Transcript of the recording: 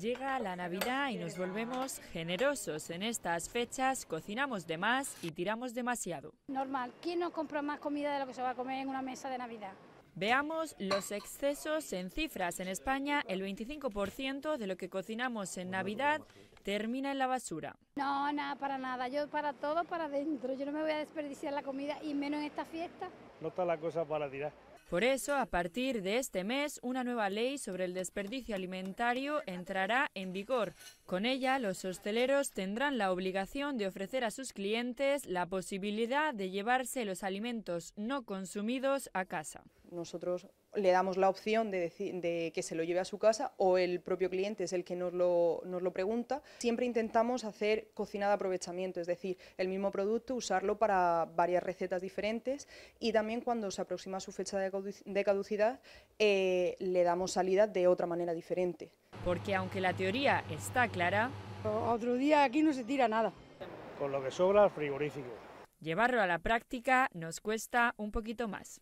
Llega la Navidad y nos volvemos generosos. En estas fechas cocinamos de más y tiramos demasiado. Normal, ¿quién no compra más comida de lo que se va a comer en una mesa de Navidad? Veamos los excesos en cifras. En España, el 25% de lo que cocinamos en Navidad termina en la basura. No, nada, para nada. Yo para todo, para adentro. Yo no me voy a desperdiciar la comida y menos en esta fiesta. No está la cosa para tirar. Por eso, a partir de este mes, una nueva ley sobre el desperdicio alimentario entrará en vigor. Con ella, los hosteleros tendrán la obligación de ofrecer a sus clientes la posibilidad de llevarse los alimentos no consumidos a casa nosotros le damos la opción de, que se lo lleve a su casa o el propio cliente es el que nos lo, pregunta. Siempre intentamos hacer cocina de aprovechamiento, es decir, el mismo producto usarlo para varias recetas diferentes y también cuando se aproxima su fecha de caducidad eh, le damos salida de otra manera diferente. Porque aunque la teoría está clara... Otro día aquí no se tira nada. Con lo que sobra, frigorífico. Llevarlo a la práctica nos cuesta un poquito más.